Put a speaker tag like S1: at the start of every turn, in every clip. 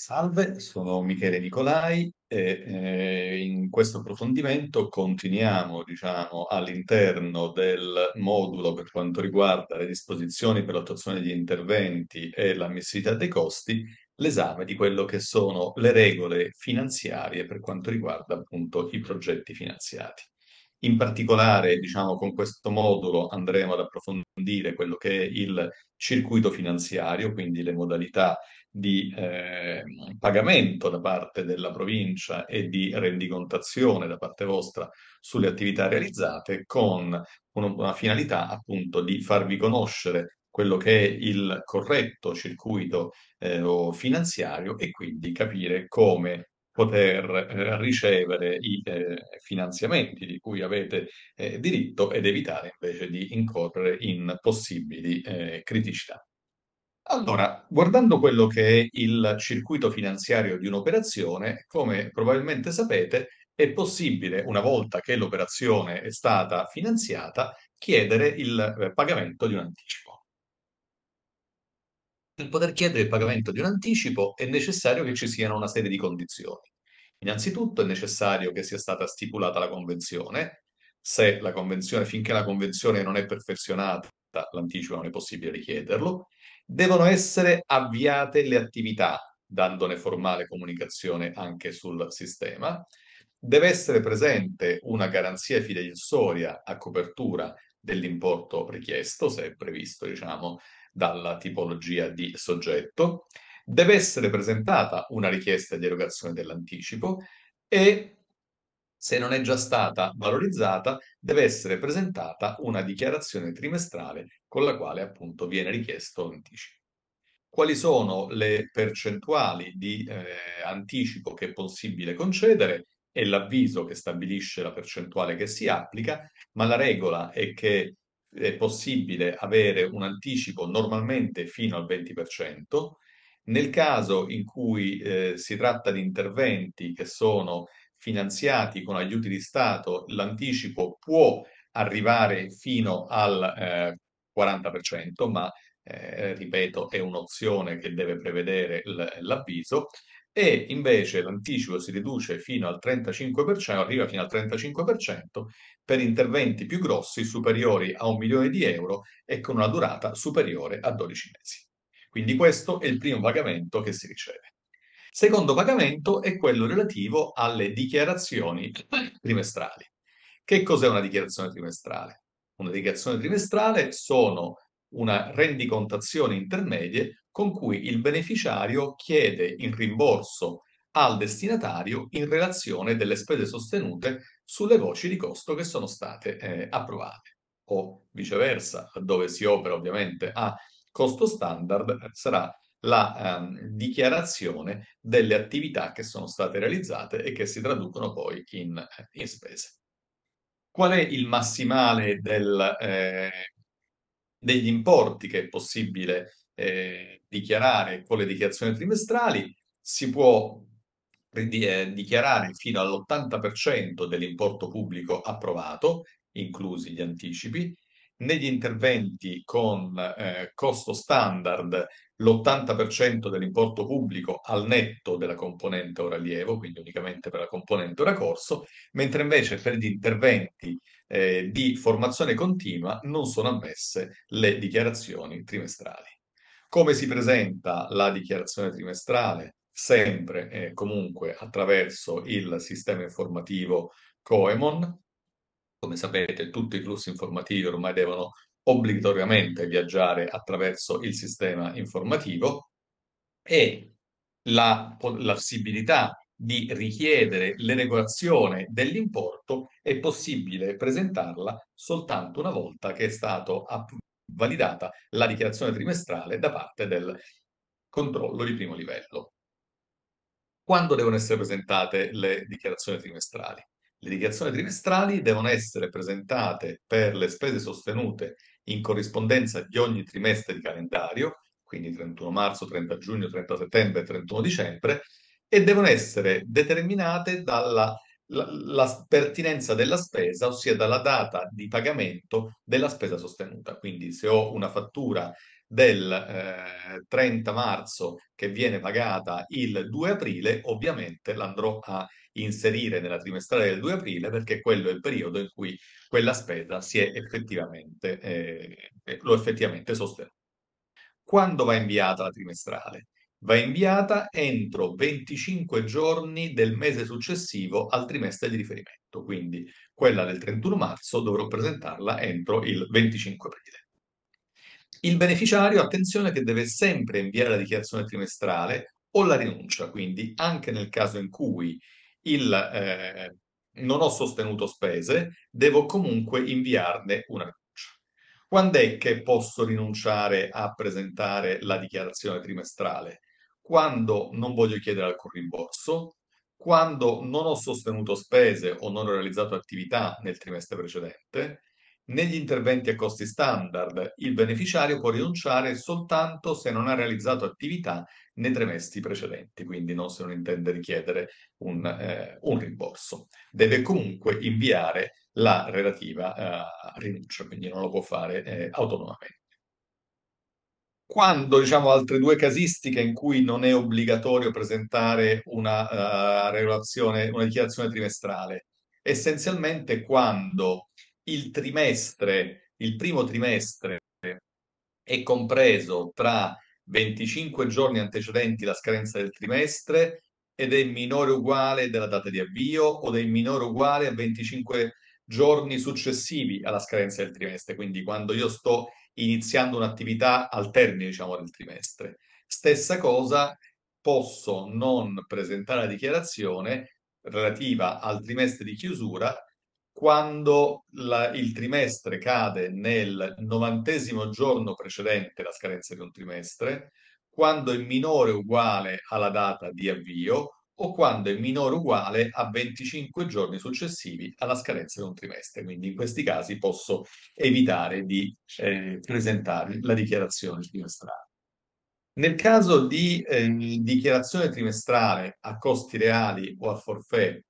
S1: Salve, sono Michele Nicolai e eh, in questo approfondimento continuiamo, diciamo, all'interno del modulo per quanto riguarda le disposizioni per l'attuazione di interventi e l'ammissibilità dei costi, l'esame di quello che sono le regole finanziarie per quanto riguarda appunto i progetti finanziati. In particolare, diciamo, con questo modulo andremo ad approfondire quello che è il circuito finanziario, quindi le modalità di eh, pagamento da parte della provincia e di rendicontazione da parte vostra sulle attività realizzate con una finalità appunto di farvi conoscere quello che è il corretto circuito eh, finanziario e quindi capire come poter eh, ricevere i eh, finanziamenti di cui avete eh, diritto ed evitare invece di incorrere in possibili eh, criticità. Allora, guardando quello che è il circuito finanziario di un'operazione, come probabilmente sapete, è possibile, una volta che l'operazione è stata finanziata, chiedere il eh, pagamento di un anticipo. Per poter chiedere il pagamento di un anticipo è necessario che ci siano una serie di condizioni. Innanzitutto è necessario che sia stata stipulata la convenzione. Se la convenzione, finché la convenzione non è perfezionata, l'anticipo non è possibile richiederlo. Devono essere avviate le attività, dandone formale comunicazione anche sul sistema. Deve essere presente una garanzia fideiussoria a copertura dell'importo richiesto, se è previsto, diciamo, dalla tipologia di soggetto, deve essere presentata una richiesta di erogazione dell'anticipo e, se non è già stata valorizzata, deve essere presentata una dichiarazione trimestrale con la quale appunto viene richiesto l'anticipo. Quali sono le percentuali di eh, anticipo che è possibile concedere? È l'avviso che stabilisce la percentuale che si applica, ma la regola è che è possibile avere un anticipo normalmente fino al 20%, nel caso in cui eh, si tratta di interventi che sono finanziati con aiuti di Stato, l'anticipo può arrivare fino al eh, 40%, ma eh, ripeto, è un'opzione che deve prevedere l'avviso e invece l'anticipo si riduce fino al 35%, arriva fino al 35% per interventi più grossi superiori a un milione di euro e con una durata superiore a 12 mesi. Quindi questo è il primo pagamento che si riceve. Secondo pagamento è quello relativo alle dichiarazioni trimestrali. Che cos'è una dichiarazione trimestrale? Una dichiarazione trimestrale sono una rendicontazione intermedia con cui il beneficiario chiede il rimborso al destinatario in relazione delle spese sostenute sulle voci di costo che sono state eh, approvate o viceversa, dove si opera ovviamente a costo standard, sarà la ehm, dichiarazione delle attività che sono state realizzate e che si traducono poi in, eh, in spese. Qual è il massimale del, eh, degli importi che è possibile eh, dichiarare con le dichiarazioni trimestrali, si può eh, dichiarare fino all'80% dell'importo pubblico approvato, inclusi gli anticipi, negli interventi con eh, costo standard l'80% dell'importo pubblico al netto della componente ora lievo, quindi unicamente per la componente ora corso, mentre invece per gli interventi eh, di formazione continua non sono ammesse le dichiarazioni trimestrali. Come si presenta la dichiarazione trimestrale? Sempre e comunque attraverso il sistema informativo Coemon. Come sapete, tutti i flussi informativi ormai devono obbligatoriamente viaggiare attraverso il sistema informativo e la, la possibilità di richiedere l'erogazione dell'importo è possibile presentarla soltanto una volta che è stato validata la dichiarazione trimestrale da parte del controllo di primo livello. Quando devono essere presentate le dichiarazioni trimestrali? Le dichiarazioni trimestrali devono essere presentate per le spese sostenute in corrispondenza di ogni trimestre di calendario, quindi 31 marzo, 30 giugno, 30 settembre e 31 dicembre, e devono essere determinate dalla la, la pertinenza della spesa, ossia dalla data di pagamento della spesa sostenuta. Quindi se ho una fattura del eh, 30 marzo che viene pagata il 2 aprile, ovviamente l'andrò a inserire nella trimestrale del 2 aprile perché quello è il periodo in cui quella spesa si è effettivamente, eh, eh l'ho effettivamente sostenuta. Quando va inviata la trimestrale? Va inviata entro 25 giorni del mese successivo al trimestre di riferimento, quindi quella del 31 marzo dovrò presentarla entro il 25 aprile. Il beneficiario, attenzione, che deve sempre inviare la dichiarazione trimestrale o la rinuncia, quindi anche nel caso in cui il, eh, non ho sostenuto spese, devo comunque inviarne una rinuncia. Quando è che posso rinunciare a presentare la dichiarazione trimestrale? quando non voglio chiedere alcun rimborso, quando non ho sostenuto spese o non ho realizzato attività nel trimestre precedente, negli interventi a costi standard il beneficiario può rinunciare soltanto se non ha realizzato attività nei trimestri precedenti, quindi non se non intende richiedere un, eh, un rimborso. Deve comunque inviare la relativa eh, rinuncia, quindi non lo può fare eh, autonomamente quando diciamo altre due casistiche in cui non è obbligatorio presentare una, uh, regolazione, una dichiarazione trimestrale, essenzialmente quando il trimestre, il primo trimestre è compreso tra 25 giorni antecedenti la scadenza del trimestre ed è minore uguale della data di avvio o è minore uguale a 25 giorni successivi alla scadenza del trimestre. Quindi quando io sto iniziando un'attività al termine, diciamo, del trimestre. Stessa cosa, posso non presentare la dichiarazione relativa al trimestre di chiusura quando la, il trimestre cade nel novantesimo giorno precedente la scadenza di un trimestre, quando è minore o uguale alla data di avvio o quando è minore o uguale a 25 giorni successivi alla scadenza di un trimestre. Quindi in questi casi posso evitare di eh, presentare la dichiarazione trimestrale. Nel caso di eh, dichiarazione trimestrale a costi reali o a forfè,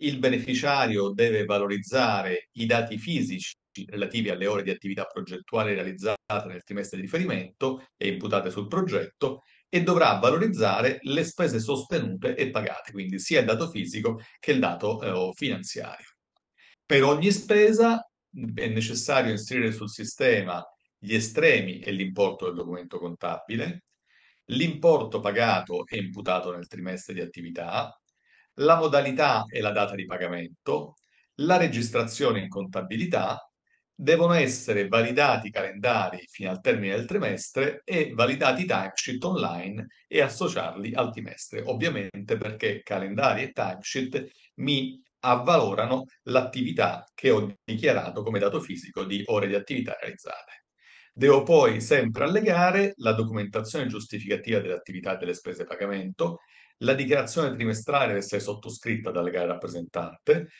S1: il beneficiario deve valorizzare i dati fisici relativi alle ore di attività progettuale realizzate nel trimestre di riferimento e imputate sul progetto e dovrà valorizzare le spese sostenute e pagate, quindi sia il dato fisico che il dato eh, finanziario. Per ogni spesa è necessario inserire sul sistema gli estremi e l'importo del documento contabile, l'importo pagato e imputato nel trimestre di attività, la modalità e la data di pagamento, la registrazione in contabilità devono essere validati i calendari fino al termine del trimestre e validati i timesheet online e associarli al trimestre, ovviamente perché calendari e timesheet mi avvalorano l'attività che ho dichiarato come dato fisico di ore di attività realizzate. Devo poi sempre allegare la documentazione giustificativa dell'attività e delle spese pagamento, la dichiarazione trimestrale deve essere sottoscritta dal legale rappresentante,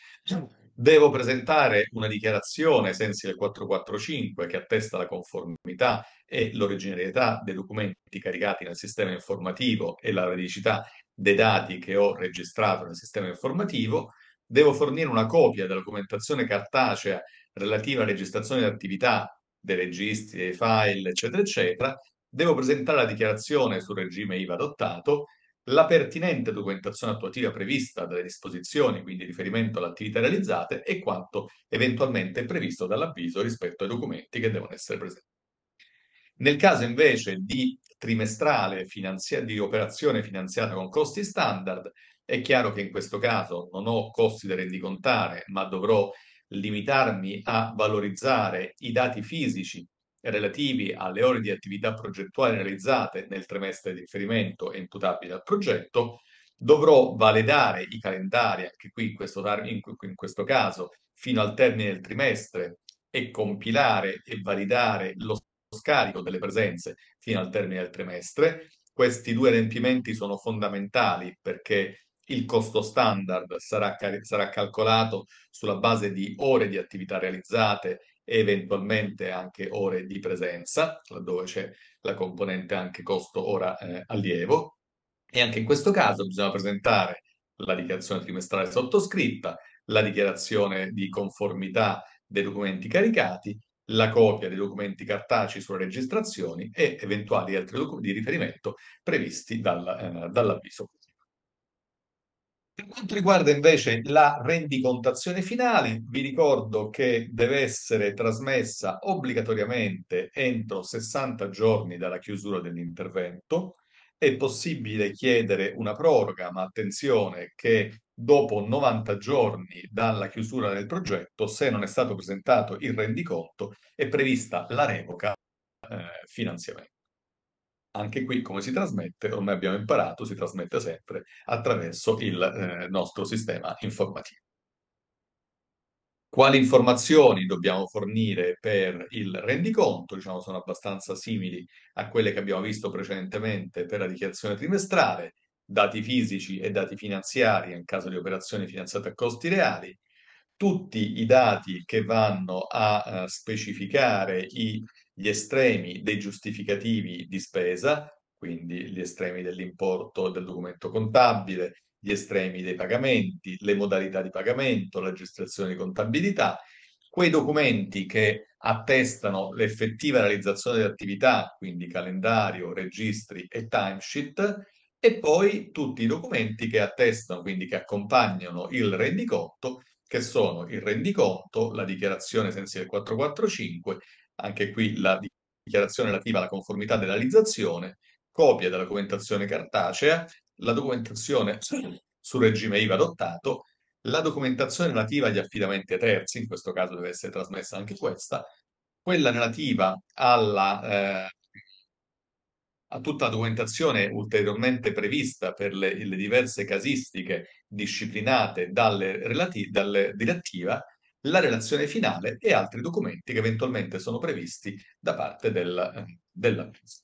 S1: devo presentare una dichiarazione ai sensi del 445 che attesta la conformità e l'originarietà dei documenti caricati nel sistema informativo e la veridicità dei dati che ho registrato nel sistema informativo, devo fornire una copia della documentazione cartacea relativa alla registrazione di attività dei registri, dei file, eccetera, eccetera, devo presentare la dichiarazione sul regime IVA adottato la pertinente documentazione attuativa prevista dalle disposizioni, quindi riferimento alle attività realizzate, e quanto eventualmente previsto dall'avviso rispetto ai documenti che devono essere presenti. Nel caso invece di trimestrale di operazione finanziata con costi standard, è chiaro che in questo caso non ho costi da rendicontare, ma dovrò limitarmi a valorizzare i dati fisici relativi alle ore di attività progettuali realizzate nel trimestre di riferimento e imputabili al progetto, dovrò validare i calendari, anche qui in questo, in questo caso, fino al termine del trimestre e compilare e validare lo scarico delle presenze fino al termine del trimestre. Questi due adempimenti sono fondamentali perché il costo standard sarà, sarà calcolato sulla base di ore di attività realizzate e eventualmente anche ore di presenza, laddove c'è la componente anche costo ora eh, allievo. E anche in questo caso bisogna presentare la dichiarazione trimestrale sottoscritta, la dichiarazione di conformità dei documenti caricati, la copia dei documenti cartacei sulle registrazioni e eventuali altri documenti di riferimento previsti eh, dall'avviso. Eh, dall per quanto riguarda invece la rendicontazione finale, vi ricordo che deve essere trasmessa obbligatoriamente entro 60 giorni dalla chiusura dell'intervento. È possibile chiedere una proroga, ma attenzione che dopo 90 giorni dalla chiusura del progetto, se non è stato presentato il rendiconto, è prevista la revoca eh, finanziamento. Anche qui come si trasmette, ormai abbiamo imparato, si trasmette sempre attraverso il eh, nostro sistema informativo. Quali informazioni dobbiamo fornire per il rendiconto? Diciamo sono abbastanza simili a quelle che abbiamo visto precedentemente per la dichiarazione trimestrale, dati fisici e dati finanziari in caso di operazioni finanziate a costi reali, tutti i dati che vanno a eh, specificare i gli estremi dei giustificativi di spesa, quindi gli estremi dell'importo del documento contabile, gli estremi dei pagamenti, le modalità di pagamento, la registrazione di contabilità, quei documenti che attestano l'effettiva realizzazione di attività, quindi calendario, registri e timesheet, e poi tutti i documenti che attestano, quindi che accompagnano il rendiconto, che sono il rendiconto, la dichiarazione sensi del 445 anche qui la dichiarazione relativa alla conformità della realizzazione, copia della documentazione cartacea, la documentazione sul regime IVA adottato, la documentazione relativa agli affidamenti a terzi, in questo caso deve essere trasmessa anche questa, quella relativa alla, eh, a tutta la documentazione ulteriormente prevista per le, le diverse casistiche disciplinate dalle, relati- dalle direttiva, la relazione finale e altri documenti che eventualmente sono previsti da parte del, eh, dell'avviso.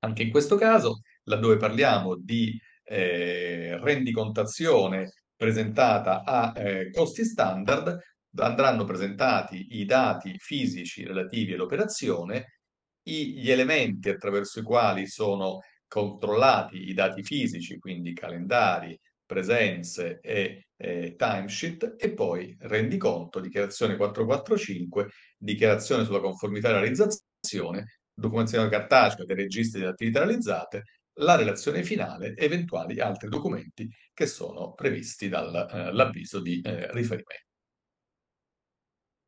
S1: Anche in questo caso, laddove parliamo di eh, rendicontazione presentata a eh, costi standard, andranno presentati i dati fisici relativi all'operazione, gli elementi attraverso i quali sono controllati i dati fisici, quindi calendari, presenze e eh, timesheet e poi rendiconto, dichiarazione 445, dichiarazione sulla conformità e realizzazione, documentazione cartacea dei registri delle attività realizzate, la relazione finale e eventuali altri documenti che sono previsti dall'avviso eh, di eh, riferimento.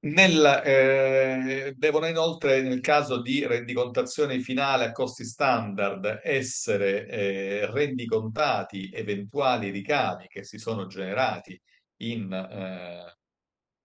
S1: Nel, eh, devono inoltre, nel caso di rendicontazione finale a costi standard, essere eh, rendicontati eventuali ricavi che si sono generati in, eh,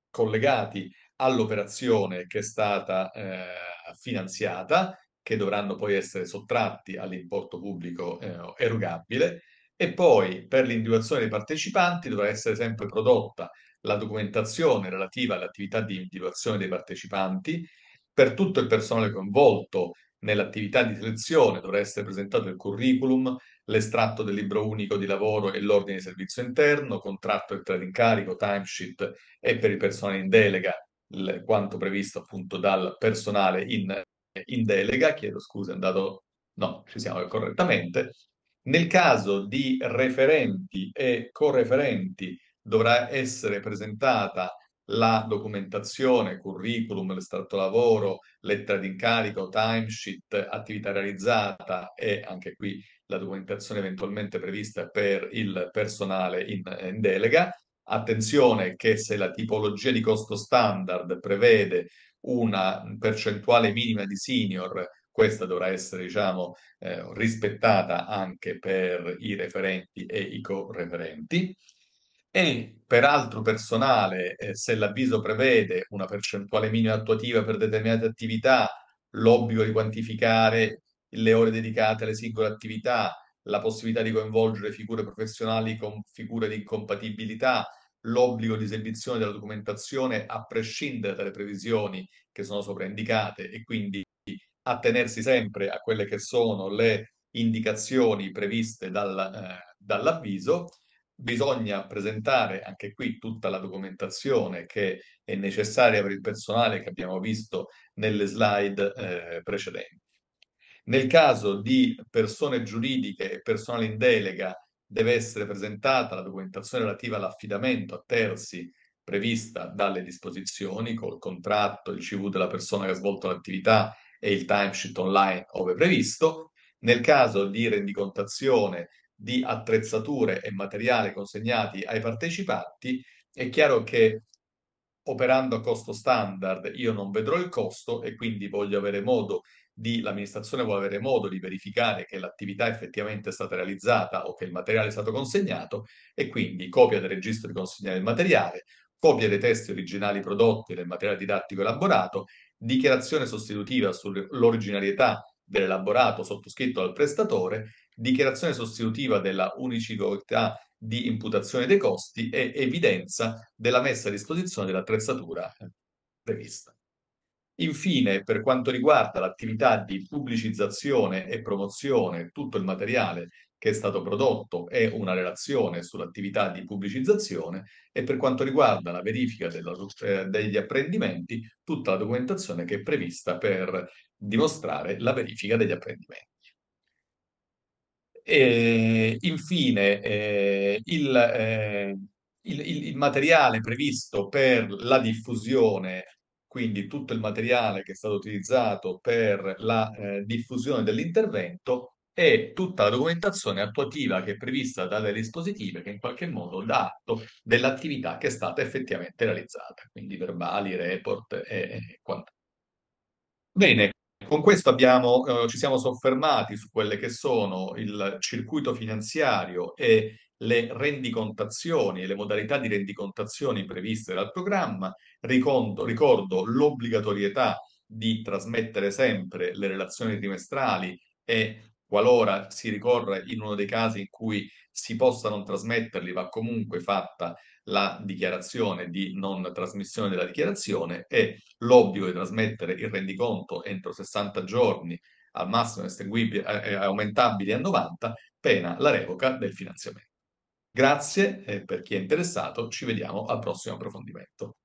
S1: collegati all'operazione che è stata eh, finanziata, che dovranno poi essere sottratti all'importo pubblico eh, erogabile, e poi per l'individuazione dei partecipanti dovrà essere sempre prodotta la documentazione relativa all'attività di individuazione dei partecipanti. Per tutto il personale coinvolto nell'attività di selezione dovrà essere presentato il curriculum, l'estratto del libro unico di lavoro e l'ordine di servizio interno, contratto del entrata in timesheet e per il personale in delega il, quanto previsto appunto dal personale in, in delega. Chiedo scusa, è andato... No, ci siamo correttamente. Nel caso di referenti e correferenti dovrà essere presentata la documentazione, curriculum, l'estratto lavoro, lettera d'incarico, timesheet, attività realizzata e anche qui la documentazione eventualmente prevista per il personale in, in delega. Attenzione che se la tipologia di costo standard prevede una percentuale minima di senior, questa dovrà essere diciamo, eh, rispettata anche per i referenti e i co-referenti e peraltro personale, eh, se l'avviso prevede una percentuale minima attuativa per determinate attività, l'obbligo di quantificare le ore dedicate alle singole attività, la possibilità di coinvolgere figure professionali con figure di incompatibilità, l'obbligo di esibizione della documentazione a prescindere dalle previsioni che sono sopraindicate e quindi attenersi sempre a quelle che sono le indicazioni previste dal, eh, dall'avviso Bisogna presentare anche qui tutta la documentazione che è necessaria per il personale che abbiamo visto nelle slide eh, precedenti. Nel caso di persone giuridiche e personale in delega deve essere presentata la documentazione relativa all'affidamento a terzi prevista dalle disposizioni col contratto, il CV della persona che ha svolto l'attività e il timesheet online ove previsto. Nel caso di rendicontazione di attrezzature e materiale consegnati ai partecipanti, è chiaro che operando a costo standard io non vedrò il costo e quindi voglio avere modo di, l'amministrazione vuole avere modo di verificare che l'attività effettivamente è stata realizzata o che il materiale è stato consegnato e quindi copia del registro di consegnare il materiale, copia dei testi originali prodotti del materiale didattico elaborato, dichiarazione sostitutiva sull'originarietà dell'elaborato sottoscritto dal prestatore, dichiarazione sostitutiva della unicità di imputazione dei costi e evidenza della messa a disposizione dell'attrezzatura prevista. Infine, per quanto riguarda l'attività di pubblicizzazione e promozione, tutto il materiale che è stato prodotto è una relazione sull'attività di pubblicizzazione e per quanto riguarda la verifica della, eh, degli apprendimenti, tutta la documentazione che è prevista per dimostrare la verifica degli apprendimenti. E infine, eh, il, eh, il, il, il materiale previsto per la diffusione quindi tutto il materiale che è stato utilizzato per la eh, diffusione dell'intervento e tutta la documentazione attuativa che è prevista dalle dispositive che in qualche modo dà atto dell'attività che è stata effettivamente realizzata, quindi verbali, report e, quant'altro. Bene, con questo abbiamo, eh, ci siamo soffermati su quelle che sono il circuito finanziario e le rendicontazioni e le modalità di rendicontazioni previste dal programma. Ricordo, ricordo l'obbligatorietà di trasmettere sempre le relazioni trimestrali e qualora si ricorra in uno dei casi in cui si possa non trasmetterli, va comunque fatta la dichiarazione di non trasmissione della dichiarazione e l'obbligo di trasmettere il rendiconto entro 60 giorni, al massimo eh, eh, aumentabile a 90, pena la revoca del finanziamento. Grazie eh, per chi è interessato, ci vediamo al prossimo approfondimento.